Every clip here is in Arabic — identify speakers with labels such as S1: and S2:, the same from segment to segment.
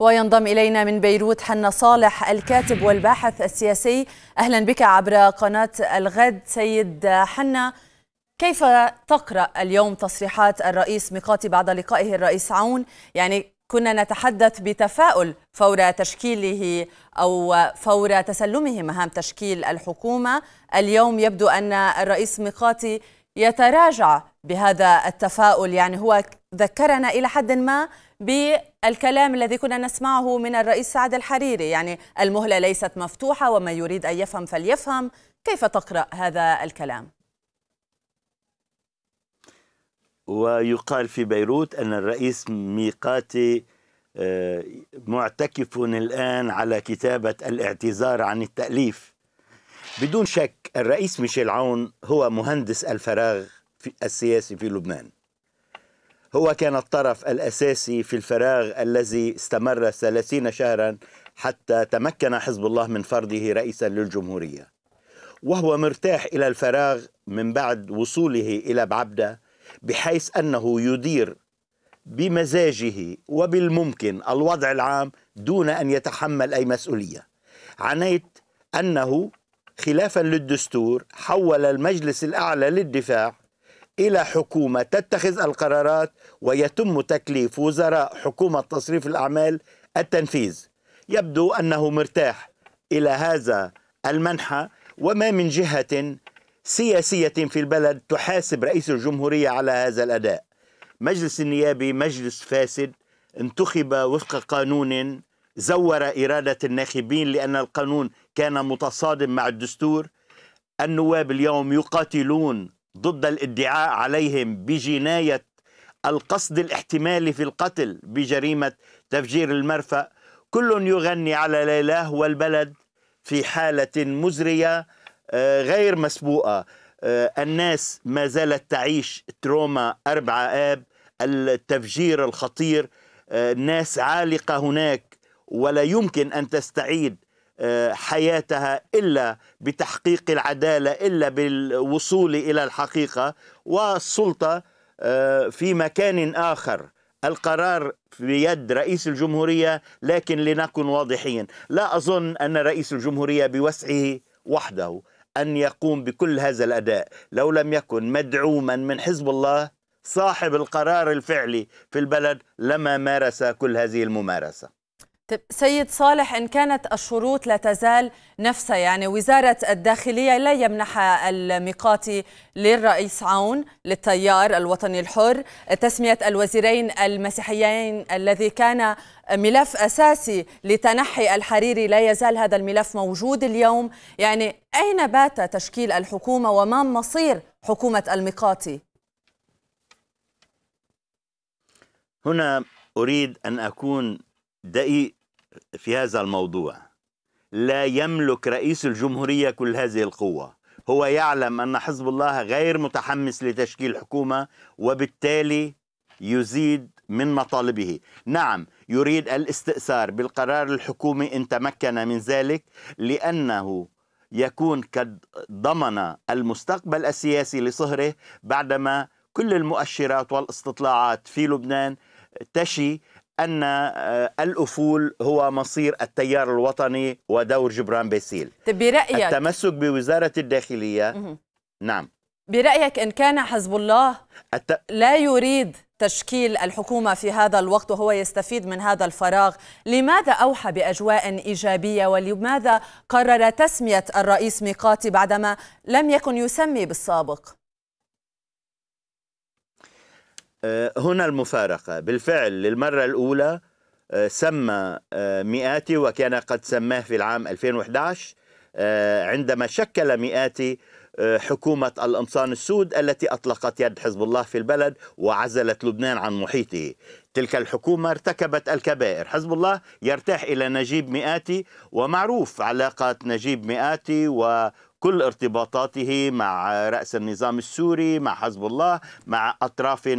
S1: وينضم إلينا من بيروت حنا صالح الكاتب والباحث السياسي أهلا بك عبر قناة الغد سيد حنا كيف تقرأ اليوم تصريحات الرئيس ميقاتي بعد لقائه الرئيس عون يعني كنا نتحدث بتفاؤل فور تشكيله أو فور تسلمه مهام تشكيل الحكومة اليوم يبدو أن الرئيس ميقاتي يتراجع بهذا التفاؤل يعني هو ذكرنا إلى حد ما بالكلام الذي كنا نسمعه من الرئيس سعد الحريري يعني المهلة ليست مفتوحة ومن يريد أن يفهم فليفهم كيف تقرأ هذا الكلام؟
S2: ويقال في بيروت أن الرئيس ميقاتي آه، معتكف الآن على كتابة الاعتذار عن التأليف بدون شك الرئيس ميشيل عون هو مهندس الفراغ في السياسي في لبنان هو كان الطرف الأساسي في الفراغ الذي استمر 30 شهرا حتى تمكن حزب الله من فرضه رئيسا للجمهورية وهو مرتاح إلى الفراغ من بعد وصوله إلى بعبدة بحيث أنه يدير بمزاجه وبالممكن الوضع العام دون أن يتحمل أي مسؤولية عنيت أنه خلافا للدستور حول المجلس الأعلى للدفاع إلى حكومة تتخذ القرارات ويتم تكليف وزراء حكومة تصريف الأعمال التنفيذ يبدو أنه مرتاح إلى هذا المنحى وما من جهة سياسية في البلد تحاسب رئيس الجمهورية على هذا الأداء مجلس النيابي مجلس فاسد انتخب وفق قانون زور إرادة الناخبين لأن القانون كان متصادم مع الدستور النواب اليوم يقاتلون ضد الادعاء عليهم بجناية القصد الاحتمالي في القتل بجريمة تفجير المرفأ كل يغني على ليلاه والبلد في حالة مزرية آه، غير مسبوقة آه، الناس ما زالت تعيش تروما أربعة آب التفجير الخطير آه، ناس عالقة هناك ولا يمكن أن تستعيد حياتها الا بتحقيق العداله الا بالوصول الى الحقيقه والسلطه آه، في مكان اخر القرار بيد رئيس الجمهوريه لكن لنكن واضحين لا اظن ان رئيس الجمهوريه بوسعه وحده ان يقوم بكل هذا الاداء لو لم يكن مدعوما من حزب الله صاحب القرار الفعلي في البلد لما مارس كل هذه الممارسه
S1: طب سيد صالح إن كانت الشروط لا تزال نفسها يعني وزارة الداخلية لا يمنحها الميقاتي للرئيس عون للتيار الوطني الحر تسمية الوزيرين المسيحيين الذي كان ملف أساسي لتنحي الحريري لا يزال هذا الملف موجود اليوم يعني أين بات تشكيل الحكومة وما مصير حكومة الميقاتي؟
S2: هنا أريد أن أكون دقيق في هذا الموضوع لا يملك رئيس الجمهورية كل هذه القوة هو يعلم أن حزب الله غير متحمس لتشكيل حكومة وبالتالي يزيد من مطالبه نعم يريد الاستئثار بالقرار الحكومي إن تمكن من ذلك لأنه يكون قد ضمن المستقبل السياسي لصهره بعدما كل المؤشرات والاستطلاعات في لبنان تشي أن آه، الأفول هو مصير التيار الوطني ودور جبران باسيل طيب، برأيك التمسك بوزارة الداخلية نعم
S1: برأيك إن كان حزب الله الت... لا يريد تشكيل الحكومة في هذا الوقت وهو يستفيد من هذا الفراغ لماذا أوحى بأجواء إيجابية ولماذا قرر تسمية الرئيس ميقاتي بعدما لم يكن يسمي بالسابق؟
S2: آه، هنا المفارقة بالفعل للمرة الأولى آه، سمى آه، مئاتي وكان قد سماه في العام 2011 آه، عندما شكل مئات آه، حكومة الأمصان السود التي أطلقت يد حزب الله في البلد وعزلت لبنان عن محيطه تلك الحكومة ارتكبت الكبائر حزب الله يرتاح إلى نجيب مئاتي ومعروف علاقة نجيب مئاتي و كل ارتباطاته مع رأس النظام السوري مع حزب الله مع أطراف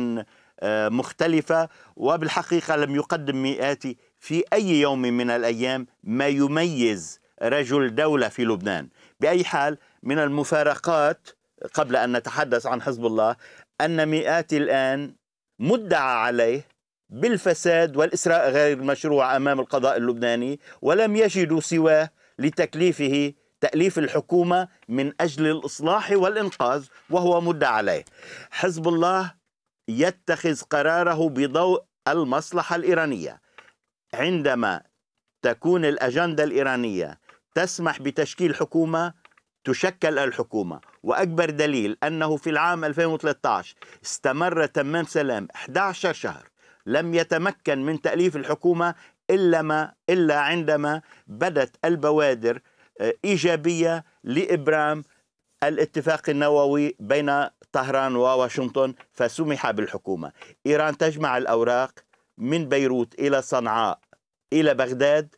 S2: آه، مختلفة وبالحقيقة لم يقدم مئاتي في أي يوم من الأيام ما يميز رجل دولة في لبنان بأي حال من المفارقات قبل أن نتحدث عن حزب الله أن مئات الآن مدعى عليه بالفساد والإسراء غير المشروع أمام القضاء اللبناني ولم يجدوا سواه لتكليفه تأليف الحكومة من أجل الإصلاح والإنقاذ وهو مدعى عليه حزب الله يتخذ قراره بضوء المصلحة الإيرانية عندما تكون الأجندة الإيرانية تسمح بتشكيل حكومة تشكل الحكومة وأكبر دليل أنه في العام 2013 استمر تمام سلام 11 شهر لم يتمكن من تأليف الحكومة إلا, ما إلا عندما بدت البوادر آه، إيجابية لإبرام الاتفاق النووي بين طهران وواشنطن فسمح بالحكومة إيران تجمع الأوراق من بيروت إلى صنعاء إلى بغداد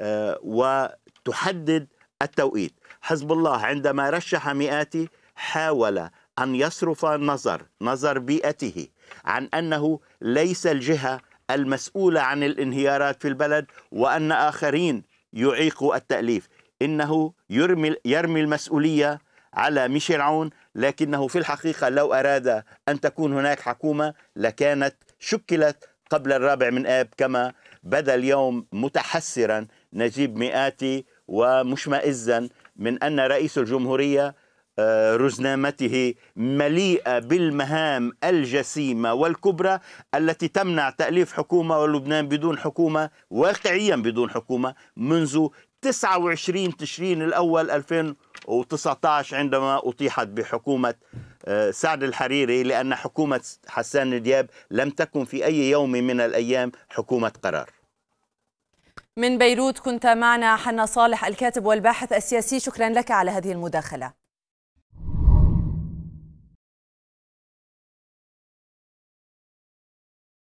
S2: آه، و تحدد التوقيت حزب الله عندما رشح مئاتي حاول أن يصرف نظر نظر بيئته عن أنه ليس الجهة المسؤولة عن الانهيارات في البلد وأن آخرين يعيقوا التأليف إنه يرمي, يرمي المسؤولية على ميشيل عون لكنه في الحقيقة لو أراد أن تكون هناك حكومة لكانت شكلت قبل الرابع من آب كما بدا اليوم متحسرا نجيب مئاتي ومشمئزا من أن رئيس الجمهورية آه، رزنامته مليئة بالمهام الجسيمة والكبرى التي تمنع تأليف حكومة ولبنان بدون حكومة واقعيا بدون حكومة منذ 29 تشرين الأول 2019 عندما أطيحت بحكومة آه، سعد الحريري لأن حكومة حسان دياب لم تكن في أي يوم من الأيام حكومة قرار
S1: من بيروت كنت معنا حنا صالح الكاتب والباحث السياسي شكرا لك على هذه
S2: المداخله